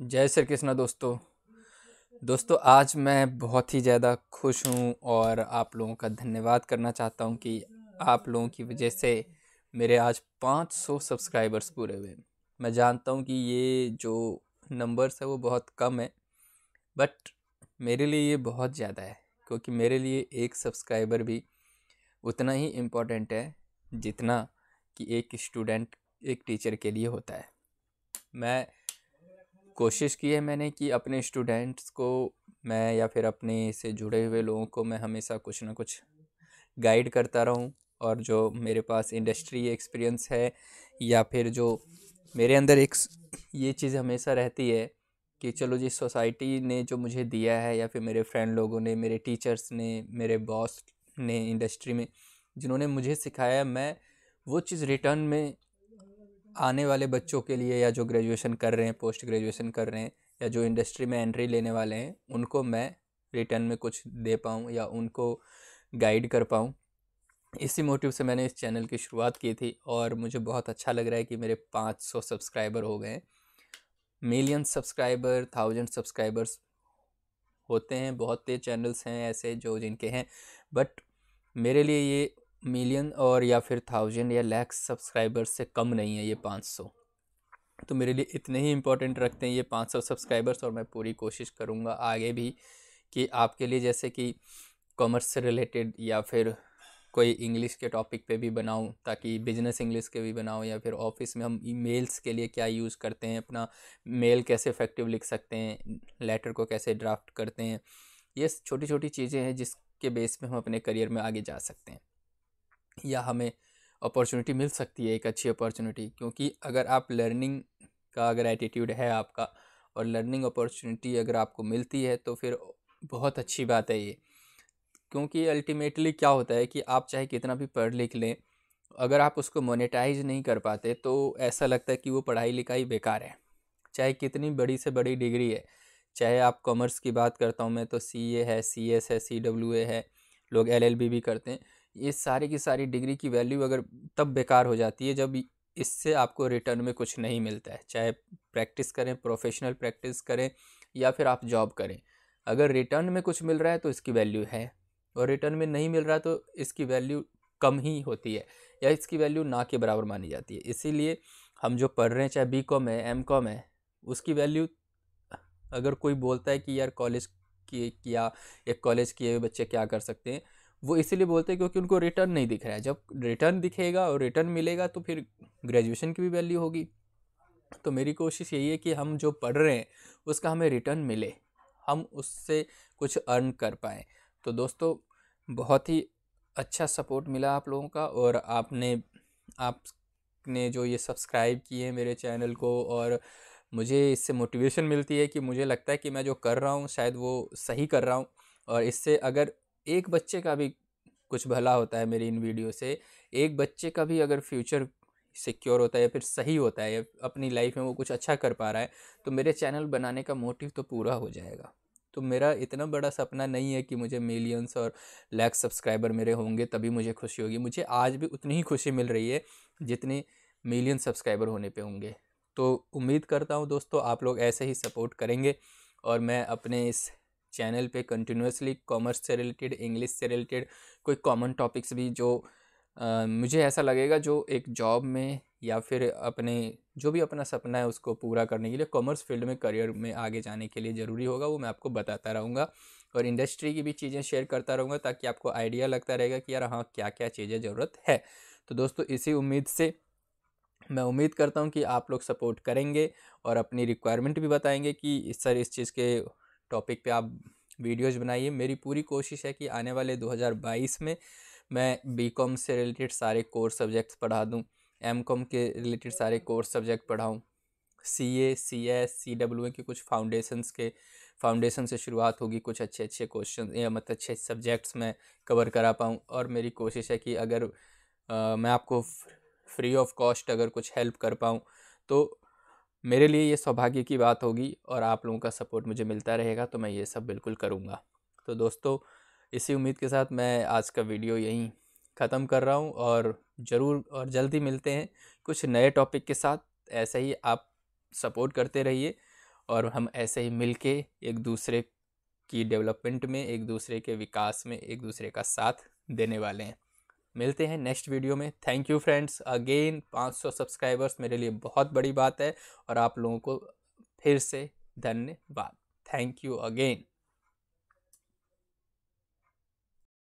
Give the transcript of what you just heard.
जय श्री कृष्णा दोस्तों दोस्तों आज मैं बहुत ही ज़्यादा खुश हूँ और आप लोगों का धन्यवाद करना चाहता हूँ कि आप लोगों की वजह से मेरे आज 500 सब्सक्राइबर्स पूरे हुए मैं जानता हूँ कि ये जो नंबर्स है वो बहुत कम है बट मेरे लिए ये बहुत ज़्यादा है क्योंकि मेरे लिए एक सब्सक्राइबर भी उतना ही इम्पोर्टेंट है जितना कि एक स्टूडेंट एक टीचर के लिए होता है मैं कोशिश की है मैंने कि अपने स्टूडेंट्स को मैं या फिर अपने से जुड़े हुए लोगों को मैं हमेशा कुछ ना कुछ गाइड करता रहूं और जो मेरे पास इंडस्ट्री एक्सपीरियंस है या फिर जो मेरे अंदर एक ये चीज़ हमेशा रहती है कि चलो जिस सोसाइटी ने जो मुझे दिया है या फिर मेरे फ्रेंड लोगों ने मेरे टीचर्स ने मेरे बॉस ने इंडस्ट्री में जिन्होंने मुझे सिखाया मैं वो चीज़ रिटर्न में आने वाले बच्चों के लिए या जो ग्रेजुएशन कर रहे हैं पोस्ट ग्रेजुएशन कर रहे हैं या जो इंडस्ट्री में एंट्री लेने वाले हैं उनको मैं रिटर्न में कुछ दे पाऊँ या उनको गाइड कर पाऊँ इसी मोटिव से मैंने इस चैनल की शुरुआत की थी और मुझे बहुत अच्छा लग रहा है कि मेरे 500 सब्सक्राइबर हो गए मिलियन सब्सक्राइबर थाउजेंड सब्सक्राइबर्स होते हैं बहुत तेज चैनल्स हैं ऐसे जो जिनके हैं बट मेरे लिए ये मिलियन और या फिर थाउजेंड या लैक्स सब्सक्राइबर्स से कम नहीं है ये पाँच सौ तो मेरे लिए इतने ही इम्पोर्टेंट रखते हैं ये पाँच सौ सब्सक्राइबर्स और मैं पूरी कोशिश करूँगा आगे भी कि आपके लिए जैसे कि कॉमर्स से रिलेटेड या फिर कोई इंग्लिश के टॉपिक पे भी बनाऊं ताकि बिजनेस इंग्लिश के भी बनाऊं या फिर ऑफिस में हम ईमेल्स के लिए क्या यूज़ करते हैं अपना मेल कैसे इफेक्टिव लिख सकते हैं लेटर को कैसे ड्राफ्ट करते हैं ये छोटी छोटी चीज़ें हैं जिसके बेस में हम अपने करियर में आगे जा सकते हैं या हमें अपॉर्चुनिटी मिल सकती है एक अच्छी अपॉर्चुनिटी क्योंकि अगर आप लर्निंग का अगर एटीट्यूड है आपका और लर्निंग अपॉर्चुनिटी अगर आपको मिलती है तो फिर बहुत अच्छी बात है ये क्योंकि अल्टीमेटली क्या होता है कि आप चाहे कितना भी पढ़ लिख लें अगर आप उसको मोनेटाइज नहीं कर पाते तो ऐसा लगता है कि वो पढ़ाई लिखाई बेकार है चाहे कितनी बड़ी से बड़ी डिग्री है चाहे आप कॉमर्स की बात करता हूँ मैं तो सी ए है सी एस है सी डब्ल्यू ए है लोग एल एल बी भी करते हैं ये सारी की सारी डिग्री की वैल्यू अगर तब बेकार हो जाती है जब इससे आपको रिटर्न में कुछ नहीं मिलता है चाहे प्रैक्टिस करें प्रोफेशनल प्रैक्टिस करें या फिर आप जॉब करें अगर रिटर्न में कुछ मिल रहा है तो इसकी वैल्यू है और रिटर्न में नहीं मिल रहा तो इसकी वैल्यू कम ही होती है या इसकी वैल्यू ना के बराबर मानी जाती है इसीलिए हम जो पढ़ रहे हैं चाहे बी कॉम है एम कॉम है उसकी वैल्यू अगर कोई बोलता है कि यार कॉलेज किए किया एक कॉलेज किए हुए बच्चे क्या कर सकते हैं वो इसीलिए बोलते हैं क्योंकि उनको रिटर्न नहीं दिख रहा है जब रिटर्न दिखेगा और रिटर्न मिलेगा तो फिर ग्रेजुएशन की भी वैल्यू होगी तो मेरी कोशिश यही है कि हम जो पढ़ रहे हैं उसका हमें रिटर्न मिले हम उससे कुछ अर्न कर पाएँ तो दोस्तों बहुत ही अच्छा सपोर्ट मिला आप लोगों का और आपने आपने जो ये सब्सक्राइब किए मेरे चैनल को और मुझे इससे मोटिवेशन मिलती है कि मुझे लगता है कि मैं जो कर रहा हूँ शायद वो सही कर रहा हूँ और इससे अगर एक बच्चे का भी कुछ भला होता है मेरी इन वीडियो से एक बच्चे का भी अगर फ्यूचर सिक्योर होता है या फिर सही होता है या अपनी लाइफ में वो कुछ अच्छा कर पा रहा है तो मेरे चैनल बनाने का मोटिव तो पूरा हो जाएगा तो मेरा इतना बड़ा सपना नहीं है कि मुझे मिलियंस और लैक्स सब्सक्राइबर मेरे होंगे तभी मुझे खुशी होगी मुझे आज भी उतनी ही खुशी मिल रही है जितने मिलियन सब्सक्राइबर होने पे होंगे तो उम्मीद करता हूँ दोस्तों आप लोग ऐसे ही सपोर्ट करेंगे और मैं अपने इस चैनल पे कंटिन्यूसली कॉमर्स से रिलेटेड इंग्लिश से रिलेटेड कोई कॉमन टॉपिक्स भी जो आ, मुझे ऐसा लगेगा जो एक जॉब में या फिर अपने जो भी अपना सपना है उसको पूरा करने के लिए कॉमर्स फील्ड में करियर में आगे जाने के लिए ज़रूरी होगा वो मैं आपको बताता रहूँगा और इंडस्ट्री की भी चीज़ें शेयर करता रहूँगा ताकि आपको आइडिया लगता रहेगा कि यार हाँ क्या क्या चीज़ें ज़रूरत है तो दोस्तों इसी उम्मीद से मैं उम्मीद करता हूँ कि आप लोग सपोर्ट करेंगे और अपनी रिक्वायरमेंट भी बताएंगे कि सर इस चीज़ के टॉपिक पे आप वीडियोज़ बनाइए मेरी पूरी कोशिश है कि आने वाले 2022 में मैं बीकॉम से रिलेटेड सारे कोर्स सब्जेक्ट्स पढ़ा दूँ एमकॉम के रिलेटेड सारे कोर्स सब्जेक्ट पढ़ाऊँ C A C S C W A के कुछ फाउंडेशन के फाउंडेशन से शुरुआत होगी कुछ अच्छे अच्छे क्वेश्चन या मतलब अच्छे सब्जेक्ट्स मैं कवर करा पाऊँ और मेरी कोशिश है कि अगर आ, मैं आपको फ्री ऑफ कॉस्ट अगर कुछ हेल्प कर पाऊँ तो मेरे लिए ये सौभाग्य की बात होगी और आप लोगों का सपोर्ट मुझे मिलता रहेगा तो मैं ये सब बिल्कुल करूँगा तो दोस्तों इसी उम्मीद के साथ मैं आज का वीडियो यहीं ख़त्म कर रहा हूँ और ज़रूर और जल्दी मिलते हैं कुछ नए टॉपिक के साथ ऐसे ही आप सपोर्ट करते रहिए और हम ऐसे ही मिल के एक दूसरे की डेवलपमेंट में एक दूसरे के विकास में एक दूसरे का साथ देने वाले हैं मिलते हैं नेक्स्ट वीडियो में thank you friends again 500 subscribers मेरे लिए बहुत बड़ी बात है और आप लोगों को फिर से धन्यवाद थैंक यू अगेन